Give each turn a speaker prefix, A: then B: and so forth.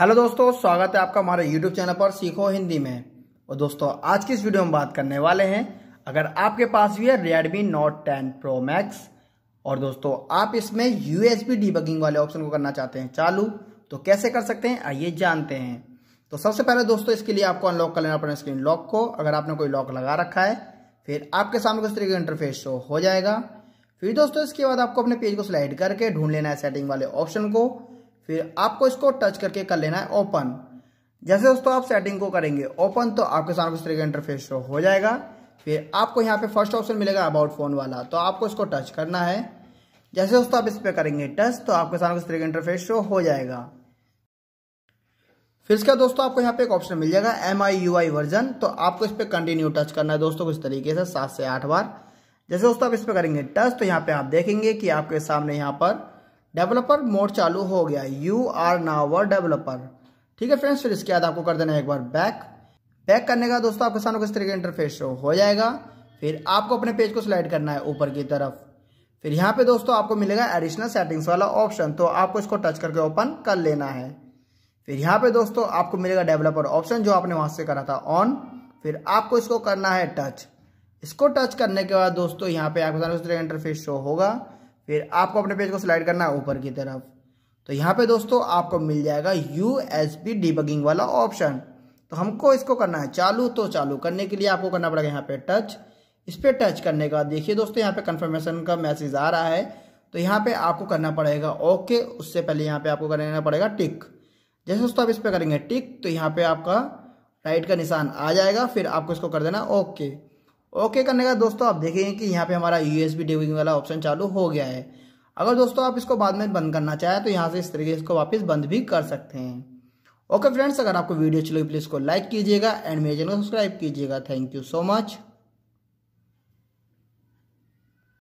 A: hello दोस्तों स्वागत है आपका हमारे यूट्यूब चैनल पर सीखो हिंदी में और दोस्तों आज की इस वीडियो में बात करने वाले हैं अगर आपके पास भी है Redmi Note 10 Pro Max और दोस्तों आप इसमें USB डिबगिंग वाले ऑप्शन को करना चाहते हैं चालू तो कैसे कर सकते हैं आइए जानते हैं तो सबसे पहले दोस्तों इसके लिए आपको अनलॉक कर लेना पड़ेगा स्क्रीन लॉक को अगर आपने कोई लॉक लगा रखा है फिर आपके सामने किस तरीके का इंटरफेस शो हो जाएगा फिर दोस्तों इसके बाद आपको अपने पेज को स्लाइड करके ढूंढ लेना है सेटिंग वाले ऑप्शन को फिर आपको इसको टच करके कर लेना है ओपन जैसे दोस्तों आप सेटिंग को करेंगे ओपन तो आपके सामने कुछ तरीके का इंटरफेस शो हो जाएगा फिर आपको यहाँ पे फर्स्ट ऑप्शन मिलेगा अबाउट फोन वाला तो आपको इसको टच करना है जैसे दोस्तों आप इस पर करेंगे टच तो आपके सामने कुछ तरीके का इंटरफेस शो हो जाएगा फिर इसका दोस्तों आपको यहाँ पे एक ऑप्शन मिल जाएगा M I U I version तो आपको इस पर कंटिन्यू टच करना है दोस्तों कुछ तरीके से सात से आठ बार जैसे दोस्तों आप इस पर करेंगे टच तो यहाँ पे आप देखेंगे कि आपके सामने यहाँ पर डेवलपर मोड चालू हो गया you are now a developer ठीक है फ्रेंड्स फिर इसके बाद आपको कर देना एक बार बैक बैक करने का दोस्तों आपके सामने किस तरीके का इंटरफेस शो हो जाएगा फिर आपको अपने पेज को स्लाइड करना है ऊपर की तरफ फिर यहाँ पे दोस्तों आपको मिलेगा एडिशनल सेटिंग्स वाला ऑप्शन तो आपको इसको टच करके ओपन कर लेना है फिर यहाँ पे दोस्तों आपको मिलेगा डेवलपर ऑप्शन जो आपने वहां से करा था ऑन फिर आपको इसको करना है टच इसको टच करने के बाद दोस्तों यहाँ पे आपके सामने उस तरह इंटरफेस शो होगा फिर आपको अपने पेज को स्लाइड करना है ऊपर की तरफ तो यहाँ पे दोस्तों आपको मिल जाएगा यू एस पी डिबगिंग वाला ऑप्शन तो हमको इसको करना है चालू तो चालू करने के लिए आपको करना पड़ेगा यहाँ पे टच इस पर टच करने का देखिए दोस्तों यहाँ पे कंफर्मेशन का मैसेज आ रहा है तो यहाँ पे आपको करना पड़ेगा ओके उससे पहले यहाँ पे आपको करना पड़ेगा टिक जैसे दोस्तों आप इस पर करेंगे टिक तो यहाँ पे आपका राइट का निशान आ जाएगा फिर आपको इसको कर देना ओके ओके करने का दोस्तों आप देखेंगे कि यहाँ पे हमारा यू एस वाला ऑप्शन चालू हो गया है अगर दोस्तों आप इसको बाद में बंद करना चाहें तो यहाँ से इस तरीके से इसको वापस बंद भी कर सकते हैं ओके फ्रेंड्स अगर आपको वीडियो अच्छी लगी प्लीज़ को लाइक कीजिएगा एंड मेरे चैनल को सब्सक्राइब कीजिएगा थैंक यू सो मच